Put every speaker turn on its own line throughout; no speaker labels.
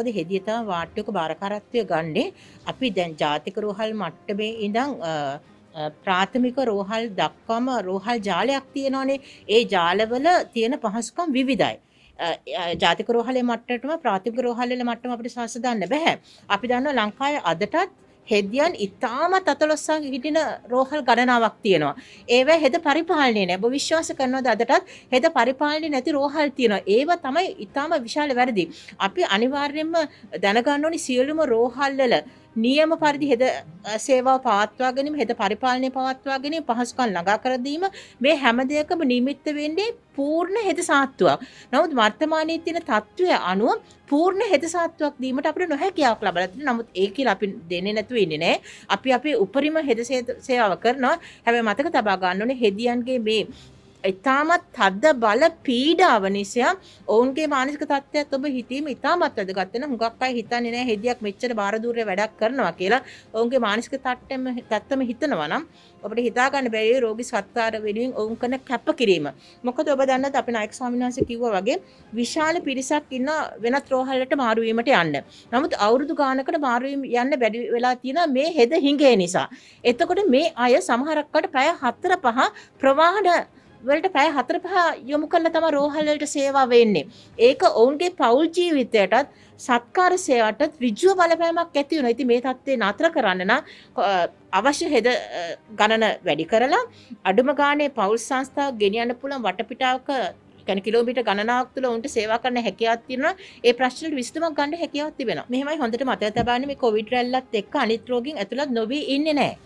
මොකද හෙදිය තම වාට්‍යක භාරකාරත්වය ගන්නේ අපි දැන් ජාතික රෝහල් මට්ටමේ ඉඳං ප්‍රාථමික රෝහල් දක්වාම රෝහල් ජාලයක් තියෙනවානේ ඒ ජාලවල තියෙන පහසුකම් විවිධයි. ජාතික රෝහලේ මට්ටටම ප්‍රාථමික රෝහලේ මට්ටම අපිට සාස දන්න බෑ. අපි දන්නවා ලංකාවේ අදටත් හෙදියන් ඉතාම තතලොස්සා හිටින රෝහල් ගණනාවක් තියෙනවා. ඒව හෙද පරිපාලනය නැබ විශ්වාස කරනවද අදටත් හෙද පරිපාලනය නැති රෝහල් තියෙනවා. ඒව තමයි ඉතාම විශාල වැරදි. අපි අනිවාර්යෙන්ම දැනගන්න ඕනි සියලුම රෝහල්වල නියම පරිදි හෙද සේවා පවත්වාගැනීම හෙද පරිපාලනය පවත්වාගෙන පහසුකම් ළඟා කරදීම මේ හැම දෙයකම නිමිත්ත වෙන්නේ පූර්ණ හෙද සාත්තුවක්. නමුත් වර්තමානයේ තියෙන තත්ත්වය අනුව පූර්ණ හෙද සාත්තුවක් දීමට අපිට නොහැකියාවක් ලබලා තියෙනවා. නමුත් ඒ කියලා අපි දෙන්නේ නැතුව ඉන්නේ නෑ. අපි අපේ උපරිම හෙද සේවාව කරනවා. හැබැයි මතක තබා ගන්න ඕනේ හෙදියන්ගේ මේ ඉතාමත් තද්ද බල පීඩාව නිසා ඔවුන්ගේ මානසික තත්ත්වයක් ඔබ හිතීම ඉතාමත් වැදගත් වෙන හුඟක් අය හිතන්නේ නැහැ හෙදියක් මෙච්චර බාර දూరుේ වැඩක් කරනවා කියලා ඔවුන්ගේ මානසික තත්ත්වෙම තත්ත්වෙම හිතනවා නම් අපිට හිතා ගන්න බැරි රෝගී සත්කාර වෙනුවෙන් ඔවුන් කරන කැපකිරීම මොකද ඔබ දන්නත් අපේ නායක ස්වාමීන් වහන්සේ කිව්වා වගේ විශාල පිරිසක් ඉන්න වෙනත් රෝහලකට මාරු වීමට යන්න නමුත් අවුරුදු ගානකට මාරු යන්න බැරි වෙලා තියෙන මේ හෙද හිඟේ නිසා එතකොට මේ අය සමහරක් අයට පැය 4 5 ප්‍රවාහන වලට පැය හතර පහ යොමු කරලා තමයි රෝහල් වලට සේවා වෙන්නේ. ඒක ඔවුන්ගේ පෞල් ජීවිතයටත් සත්කාර සේවටත් ඍජුව බලපෑමක් ඇති වෙනවා. ඉතින් මේ தත්ත්වේ නතර කරන්න නම් අවශ්‍ය හෙද ගණන වැඩි කරලා අඩුම ගානේ පෞල් සංස්ථා ගෙනියන්න පුළුවන් වටපිටාවක කැන කිලෝමිට ගණනාවක් තුළ උන්ට සේවා කරන හැකියාවක් තියෙනවා ඒ ප්‍රශ්නවලට විසඳුමක් ගන්න හැකියාවක් තිබෙනවා මෙහෙමයි හොඳට මතක තබාන්නේ මේ කොවිඩ් රැල්ලත් එක්ක අනිත් රෝගීන් ඇතුළත් නොවී ඉන්නේ නැහැ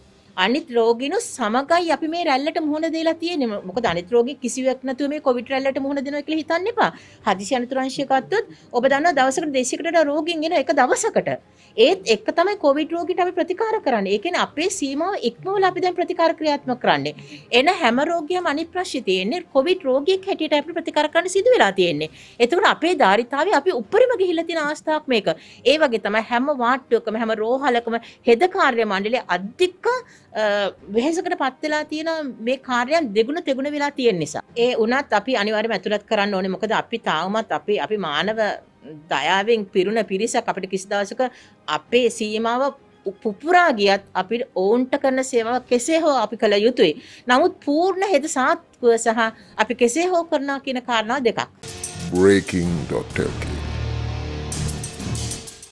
අනිත් රෝගීනු සමගයි අපි මේ රැල්ලට මුහුණ දෙලා තියෙන්නේ. මොකද අනිත් රෝගී කිසිවක් නැතුව මේ කොවිඩ් රැල්ලට මුහුණ දෙනවා කියලා හිතන්න එපා. හදිසි අනතුරුංශය ගත්තොත් ඔබ දන්නවා දවසකට 200කට රෝගීන් එන එක දවසකට. ඒත් එක තමයි කොවිඩ් රෝගීට අපි ප්‍රතිකාර කරන්නේ. ඒ කියන්නේ අපේ සීමාව ඉක්මවලා අපි දැන් ප්‍රතිකාර ක්‍රියාත්මක කරන්නේ. එන හැම රෝගියම අනිත් ප්‍රශ්නේ තියෙන්නේ කොවිඩ් රෝගියෙක් හැටියට අපි ප්‍රතිකාර කරන්න සිදු වෙලා තියෙන්නේ. එතකොට අපේ ධාරිතාවේ අපි උඩරිම ගිහිල්ලා තියෙන අවස්ථාවක් මේක. ඒ වගේ තමයි හැම වාට්ටුවකම හැම රෝහලකම හෙද කාර්ය මණ්ඩලයේ අධික වෙහෙසකට පත්වෙලා තියෙන මේ කාර්යයන් දෙගුණ තෙගුණ වෙලා තියෙන නිසා. ඒ උනත් අපි අනිවාර්යයෙන්ම ඇතුළත් කරන්න ඕනේ. මොකද අපි තාමත් අපි අපි මානව දයාවෙන් පිරුණ පිරිසක් අපිට කිසි දවසක අපේ සීමාව පුපුරා ගියත් අපි ඔවුන්ට කරන සේවාව කෙසේ හෝ අපි කළ යුතුයි. නමුත් පූර්ණ හෙද සාත්කුව සහ අපි කෙසේ හෝ කරනවා කියන කාරණා දෙකක්. breaking.lk